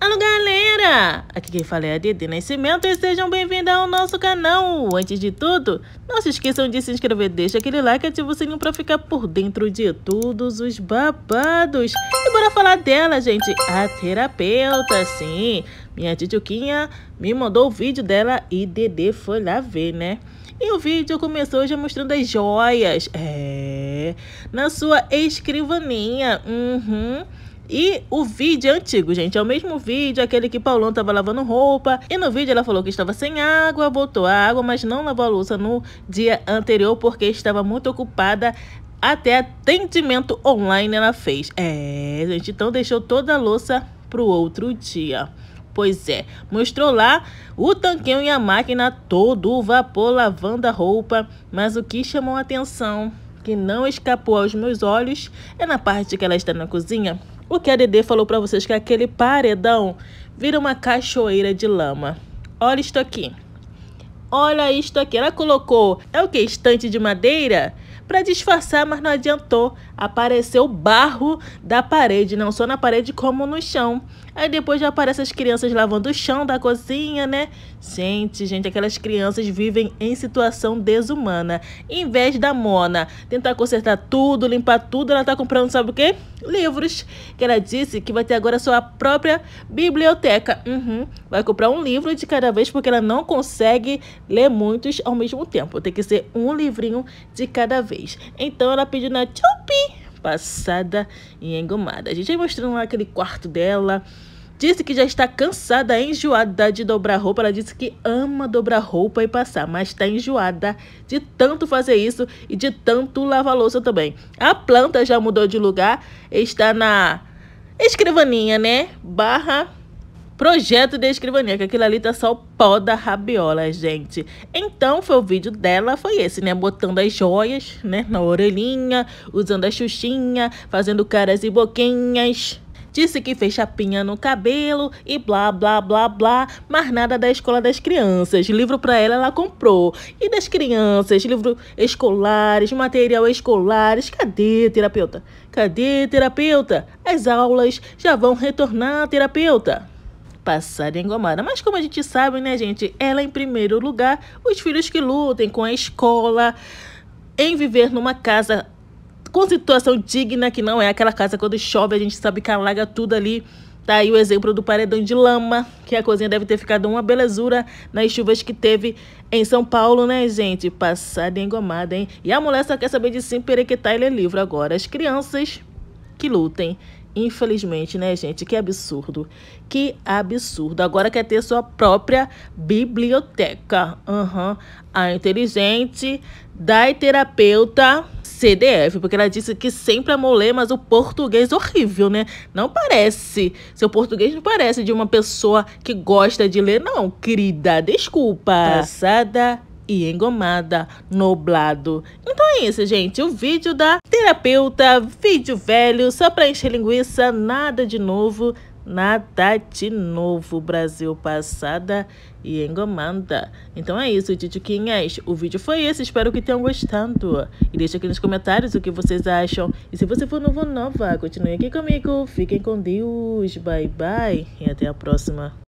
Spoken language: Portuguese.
Alô galera, aqui quem fala é a Dede Nascimento e sejam bem-vindos ao nosso canal. Antes de tudo, não se esqueçam de se inscrever, deixa aquele like e ativa o sininho para ficar por dentro de todos os babados. E bora falar dela, gente, a terapeuta, sim. Minha titioquinha me mandou o vídeo dela e Dedê foi lá ver, né? E o vídeo começou já mostrando as joias, é, na sua escrivaninha, uhum. E o vídeo é antigo, gente. É o mesmo vídeo, aquele que Paulão estava lavando roupa. E no vídeo ela falou que estava sem água, botou a água, mas não lavou a louça no dia anterior porque estava muito ocupada até atendimento online ela fez. É, gente, então deixou toda a louça pro outro dia. Pois é, mostrou lá o tanquinho e a máquina todo vapor lavando a roupa, mas o que chamou a atenção, que não escapou aos meus olhos, é na parte que ela está na cozinha, o que a Dedê falou para vocês que aquele paredão vira uma cachoeira de lama. Olha isto aqui. Olha isto aqui. Ela colocou, é o que? Estante de madeira? Para disfarçar, mas não adiantou. Apareceu barro da parede, não só na parede como no chão. Aí depois já aparecem as crianças lavando o chão da cozinha, né? Gente, gente, aquelas crianças vivem em situação desumana. Em vez da Mona tentar consertar tudo, limpar tudo, ela tá comprando sabe o quê? Livros. Que ela disse que vai ter agora sua própria biblioteca. Uhum. Vai comprar um livro de cada vez porque ela não consegue ler muitos ao mesmo tempo. Tem que ser um livrinho de cada vez. Então ela pediu na Tchupi passada e engomada. A gente vai mostrando lá aquele quarto dela. Disse que já está cansada, enjoada de dobrar roupa. Ela disse que ama dobrar roupa e passar, mas está enjoada de tanto fazer isso e de tanto lavar louça também. A planta já mudou de lugar, está na escrivaninha, né? Barra projeto de escrivania, que aquilo ali tá só o pó da rabiola, gente. Então, foi o vídeo dela, foi esse, né? Botando as joias, né? Na orelhinha, usando a xuxinha, fazendo caras e boquinhas. Disse que fez chapinha no cabelo e blá, blá, blá, blá. Mas nada da escola das crianças. Livro pra ela, ela comprou. E das crianças, livro escolares, material escolares. Cadê, terapeuta? Cadê, terapeuta? As aulas já vão retornar, terapeuta passada engomada. Mas como a gente sabe, né, gente? Ela, é em primeiro lugar, os filhos que lutem com a escola, em viver numa casa com situação digna, que não é aquela casa quando chove, a gente sabe que alaga tudo ali. Tá aí o exemplo do paredão de lama, que a cozinha deve ter ficado uma belezura nas chuvas que teve em São Paulo, né, gente? Passada engomada, hein? E a mulher só quer saber de sim perequetar ele é livro agora. As crianças que lutem Infelizmente, né, gente? Que absurdo. Que absurdo. Agora quer ter sua própria biblioteca. Uhum. A inteligente da terapeuta CDF, porque ela disse que sempre amolei, mas o português horrível, né? Não parece. Seu português não parece de uma pessoa que gosta de ler, não, querida. Desculpa. Passada e engomada, nublado. Então é isso, gente. O vídeo da terapeuta, vídeo velho, só pra encher linguiça, nada de novo, nada de novo. Brasil passada e engomada. Então é isso, Titiquinhas. O vídeo foi esse, espero que tenham gostado. E deixa aqui nos comentários o que vocês acham. E se você for novo nova, continue aqui comigo. Fiquem com Deus. Bye, bye. E até a próxima.